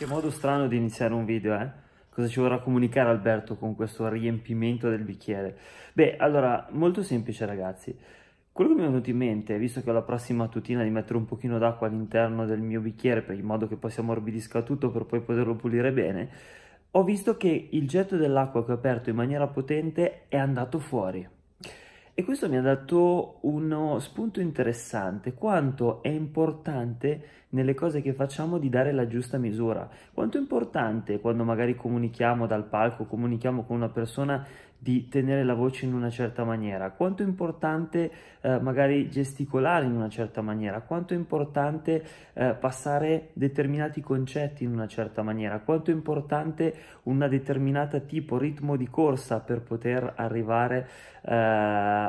Che modo strano di iniziare un video, eh? Cosa ci vorrà comunicare Alberto con questo riempimento del bicchiere? Beh, allora, molto semplice ragazzi. Quello che mi è venuto in mente, visto che ho la prossima tutina di mettere un pochino d'acqua all'interno del mio bicchiere per in modo che poi si ammorbidisca tutto per poi poterlo pulire bene, ho visto che il getto dell'acqua che ho aperto in maniera potente è andato fuori. E questo mi ha dato uno spunto interessante, quanto è importante nelle cose che facciamo di dare la giusta misura, quanto è importante quando magari comunichiamo dal palco, comunichiamo con una persona di tenere la voce in una certa maniera, quanto è importante eh, magari gesticolare in una certa maniera, quanto è importante eh, passare determinati concetti in una certa maniera, quanto è importante una determinata tipo ritmo di corsa per poter arrivare eh,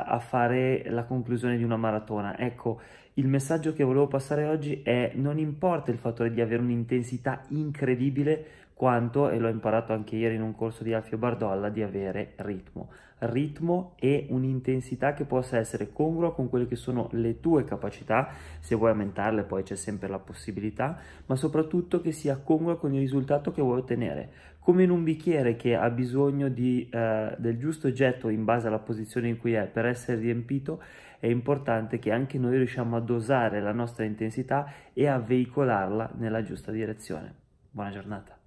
a, fare la conclusione di una maratona. Ecco, il messaggio che volevo passare oggi è non importa il fattore di avere un'intensità incredibile, quanto, e l'ho imparato anche ieri in un corso di Alfio Bardolla, di avere ritmo. Ritmo e un'intensità che possa essere congrua con quelle che sono le tue capacità, se vuoi aumentarle poi c'è sempre la possibilità, ma soprattutto che sia congrua con il risultato che vuoi ottenere. Come in un bicchiere che ha bisogno di, eh, del giusto getto in base alla posizione in cui è per essere riempito, è importante che anche noi riusciamo a dosare la nostra intensità e a veicolarla nella giusta direzione. Buona giornata.